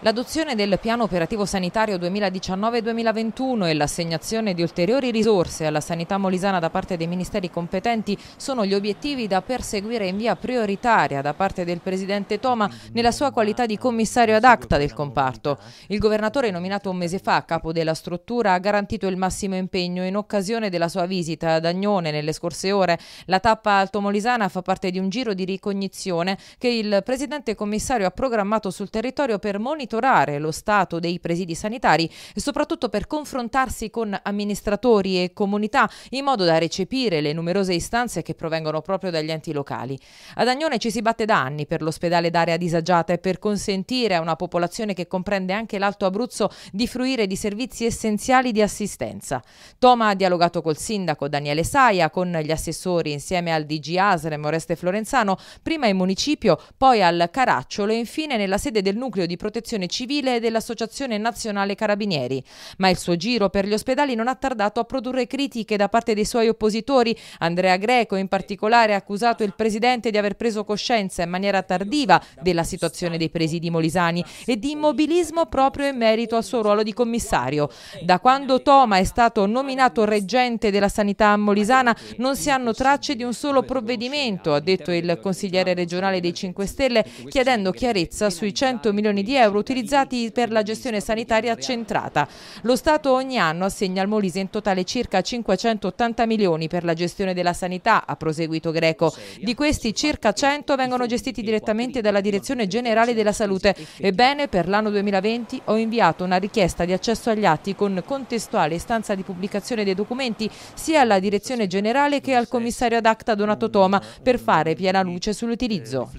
L'adozione del piano operativo sanitario 2019-2021 e l'assegnazione di ulteriori risorse alla sanità molisana da parte dei ministeri competenti sono gli obiettivi da perseguire in via prioritaria da parte del presidente Toma nella sua qualità di commissario ad acta del comparto. Il governatore nominato un mese fa a capo della struttura ha garantito il massimo impegno in occasione della sua visita ad Agnone nelle scorse ore. La tappa altomolisana fa parte di un giro di ricognizione che il presidente commissario ha programmato sul territorio per monitorare monitorare lo stato dei presidi sanitari e soprattutto per confrontarsi con amministratori e comunità in modo da recepire le numerose istanze che provengono proprio dagli enti locali. Ad Agnone ci si batte da anni per l'ospedale d'area disagiata e per consentire a una popolazione che comprende anche l'Alto Abruzzo di fruire di servizi essenziali di assistenza. Toma ha dialogato col sindaco Daniele Saia, con gli assessori insieme al DG Asrem Oreste Florenzano, prima in municipio, poi al Caracciolo e infine nella sede del nucleo di protezione protezione civile e dell'Associazione Nazionale Carabinieri. Ma il suo giro per gli ospedali non ha tardato a produrre critiche da parte dei suoi oppositori. Andrea Greco in particolare ha accusato il presidente di aver preso coscienza in maniera tardiva della situazione dei presidi molisani e di immobilismo proprio in merito al suo ruolo di commissario. Da quando Toma è stato nominato reggente della sanità molisana non si hanno tracce di un solo provvedimento, ha detto il consigliere regionale dei 5 Stelle, chiedendo chiarezza sui 100 milioni di euro utilizzati per la gestione sanitaria centrata. Lo Stato ogni anno assegna al Molise in totale circa 580 milioni per la gestione della sanità, ha proseguito Greco. Di questi circa 100 vengono gestiti direttamente dalla Direzione Generale della Salute. Ebbene, per l'anno 2020 ho inviato una richiesta di accesso agli atti con contestuale istanza di pubblicazione dei documenti sia alla Direzione Generale che al commissario ad acta Donato Toma per fare piena luce sull'utilizzo.